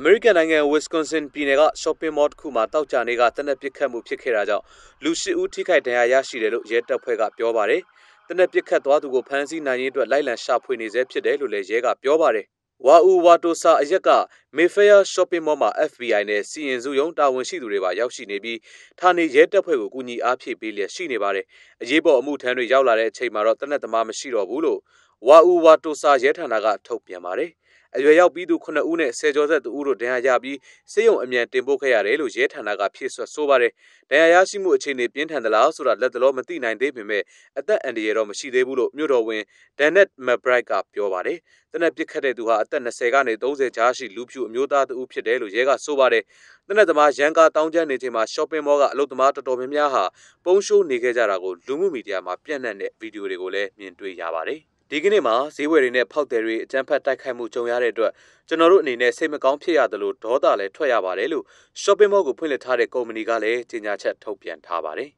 အမေရိကန်နိုင်ငံ Wisconsin ပြည်နယ်က shopping mall တစ်ခုမှာတောက်ကြနေကတနက်ပစ်ခတ်မှုဖြစ်ခဲ့တာကြောင့်လူ၈ဦးထိခိုက်ဒဏ်ရာရရှိတယ်လို့ရဲတပ်ဖွဲ့ကပြောပါတယ်။တနက်ပစ်ခတ်သွားသူကိုဖမ်းဆီးနိုင်ရေးအတွက်လိုက်လံရှာဖွေနေဆဲဖြစ်တယ်လို့လည်းရဲကပြောပါတယ်။ဝါဦးဝါတိုဆာအရက်က Mayfair Shopping Mall မှာ FBI နဲ့စီရင်စုရုံးတာဝန်ရှိသူတွေပါရောက်ရှိနေပြီးဌာနေရဲတပ်ဖွဲ့ကိုကူညီအားဖြည့်ပေးလျက်ရှိနေပါတယ်။အရေးပေါ်အမှုထမ်းတွေရောက်လာတဲ့အချိန်မှာတော့တနက်သမားမရှိတော့ဘူးလို့ဝါဦးဝါတိုစာရဲဌာနကထုတ်ပြန်ပါတယ်။အရွယ်ရောက်ပြီးသူ9ဦးနဲ့10ကျော်သက်2ဦးတို့ဒဏ်ရာရပြီးစေယုံအမြန်တင်ပို့ခဲ့ရတယ်လို့ရဲဌာနကဖြည့်စွက်ဆိုပါတယ်။ဒဏ်ရာရရှိမှုအခြေအနေပြင်းထန်သလားဆိုတာလက်သလောမသိနိုင်သေးပေမဲ့အသက်အန္တရာယ်တော့မရှိသေးဘူးလို့မြို့တော်ဝန်ဒန်နက်မဘရိုက်ကပြောပါတယ်။တနက်ပစ်ခတ်တဲ့သူဟာအသက်20ကနေ30ကြားရှိလူဖြူအမျိုးသား2ဦးဖြစ်တယ်လို့ရဲကဆိုပါတယ်။တနက်သမားရန်ကာတောင်းကျမ်းနေချိန်မှာ shopping mall ကအလုပ်သမားတော်တော်များများဟာပုံရှိုးနေခဲ့ကြတာကိုလူမှုမီဒီယာမှာပြန့်နှံ့တဲ့ဗီဒီယိုတွေကိုလည်းမြင်တွေ့ရပါတယ်။ဒီကနေ့မှာဈေးဝယ်တွေနဲ့ဖောက်သည်တွေအကြမ်းဖက်တိုက်ခိုက်မှုကြုံရတဲ့အတွက်ကျွန်တော်တို့အနေနဲ့စိတ်မကောင်းဖြစ်ရတယ်လို့ဒေါသလည်းထွက်ရပါတယ်လို့ shopping mall ကိုဖွင့်လှစ်ထားတဲ့ကုမ္ပဏီကလည်းကြေညာချက်ထုတ်ပြန်ထားပါတယ်